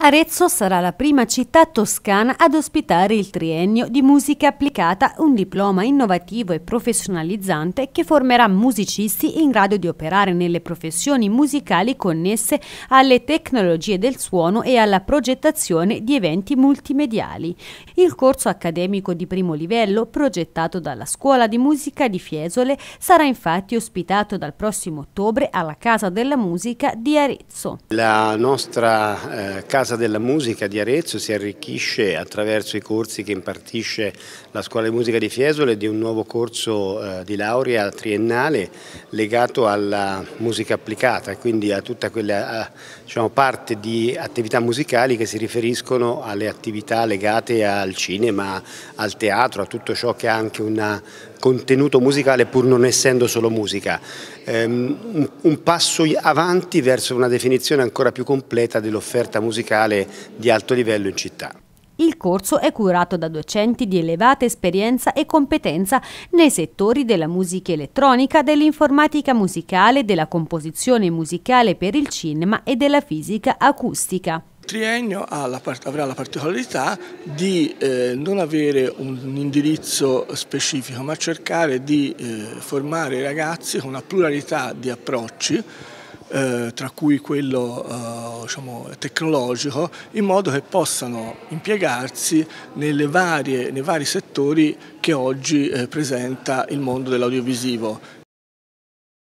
Arezzo sarà la prima città toscana ad ospitare il triennio di musica applicata, un diploma innovativo e professionalizzante che formerà musicisti in grado di operare nelle professioni musicali connesse alle tecnologie del suono e alla progettazione di eventi multimediali. Il corso accademico di primo livello, progettato dalla Scuola di Musica di Fiesole, sarà infatti ospitato dal prossimo ottobre alla Casa della Musica di Arezzo. La nostra eh, casa Casa della Musica di Arezzo si arricchisce attraverso i corsi che impartisce la Scuola di Musica di Fiesole di un nuovo corso eh, di laurea triennale legato alla musica applicata quindi a tutta quella diciamo, parte di attività musicali che si riferiscono alle attività legate al cinema, al teatro, a tutto ciò che ha anche un contenuto musicale pur non essendo solo musica. Ehm, un passo avanti verso una definizione ancora più completa dell'offerta musicale sindacale di alto livello in città. Il corso è curato da docenti di elevata esperienza e competenza nei settori della musica elettronica, dell'informatica musicale, della composizione musicale per il cinema e della fisica acustica. Il triennio avrà la particolarità di eh, non avere un indirizzo specifico, ma cercare di eh, formare i ragazzi con una pluralità di approcci eh, tra cui quello eh, diciamo, tecnologico, in modo che possano impiegarsi varie, nei vari settori che oggi eh, presenta il mondo dell'audiovisivo.